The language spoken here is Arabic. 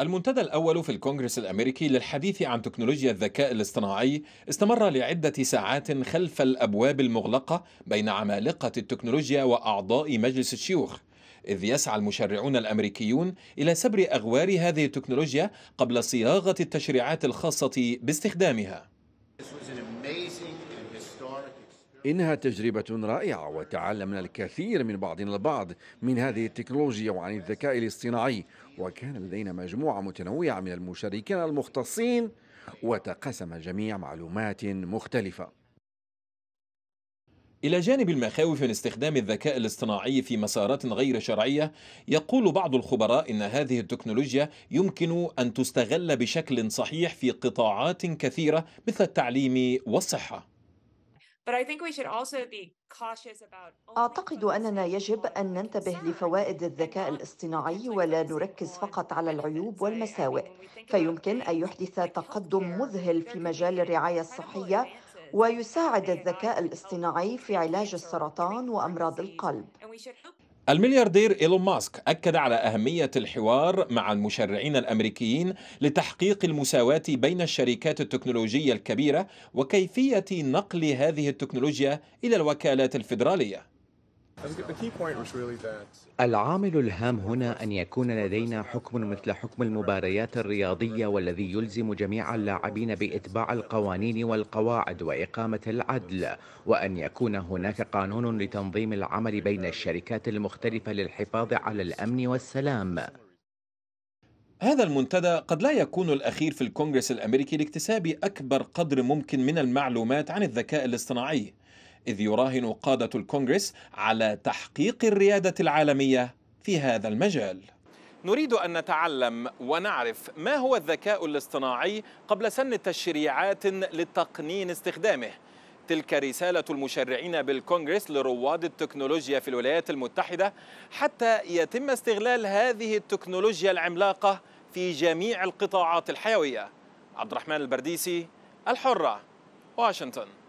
المنتدى الأول في الكونغرس الأمريكي للحديث عن تكنولوجيا الذكاء الاصطناعي استمر لعدة ساعات خلف الأبواب المغلقة بين عمالقة التكنولوجيا وأعضاء مجلس الشيوخ إذ يسعى المشرعون الأمريكيون إلى سبر أغوار هذه التكنولوجيا قبل صياغة التشريعات الخاصة باستخدامها إنها تجربة رائعة وتعلمنا الكثير من بعضنا البعض من هذه التكنولوجيا وعن الذكاء الاصطناعي وكان لدينا مجموعة متنوعة من المشاركين المختصين وتقاسم الجميع معلومات مختلفة إلى جانب المخاوف من استخدام الذكاء الاصطناعي في مسارات غير شرعية يقول بعض الخبراء إن هذه التكنولوجيا يمكن أن تستغل بشكل صحيح في قطاعات كثيرة مثل التعليم والصحة أعتقد أننا يجب أن ننتبه لفوائد الذكاء الاصطناعي ولا نركز فقط على العيوب والمساوئ، فيمكن أن يحدث تقدم مذهل في مجال الرعاية الصحية ويساعد الذكاء الاصطناعي في علاج السرطان وأمراض القلب. الملياردير إيلون ماسك أكد على أهمية الحوار مع المشرعين الأمريكيين لتحقيق المساواة بين الشركات التكنولوجية الكبيرة وكيفية نقل هذه التكنولوجيا إلى الوكالات الفيدرالية العامل الهام هنا أن يكون لدينا حكم مثل حكم المباريات الرياضية والذي يلزم جميع اللاعبين بإتباع القوانين والقواعد وإقامة العدل وأن يكون هناك قانون لتنظيم العمل بين الشركات المختلفة للحفاظ على الأمن والسلام هذا المنتدى قد لا يكون الأخير في الكونغرس الأمريكي لاكتساب أكبر قدر ممكن من المعلومات عن الذكاء الاصطناعي إذ يراهن قادة الكونغرس على تحقيق الريادة العالمية في هذا المجال نريد أن نتعلم ونعرف ما هو الذكاء الاصطناعي قبل سن تشريعات لتقنين استخدامه تلك رسالة المشرعين بالكونغرس لرواد التكنولوجيا في الولايات المتحدة حتى يتم استغلال هذه التكنولوجيا العملاقة في جميع القطاعات الحيوية عبد الرحمن البرديسي الحرة واشنطن